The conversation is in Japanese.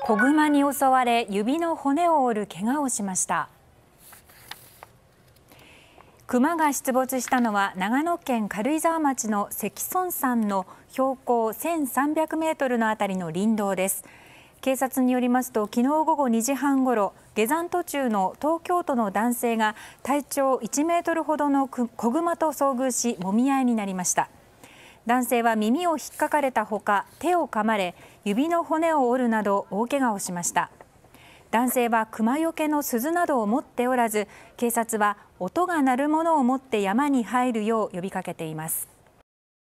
子グマに襲われ指の骨を折る怪我をしましたクマが出没したのは長野県軽井沢町の関村山の標高1300メートルの辺りの林道です警察によりますと昨日午後2時半ごろ下山途中の東京都の男性が体長1メートルほどの子グマと遭遇しもみ合いになりました男性は耳を引っかかれたほか手をかまれ指の骨を折るなど大けがをしました男性は熊よけの鈴などを持っておらず警察は音が鳴るものを持って山に入るよう呼びかけています。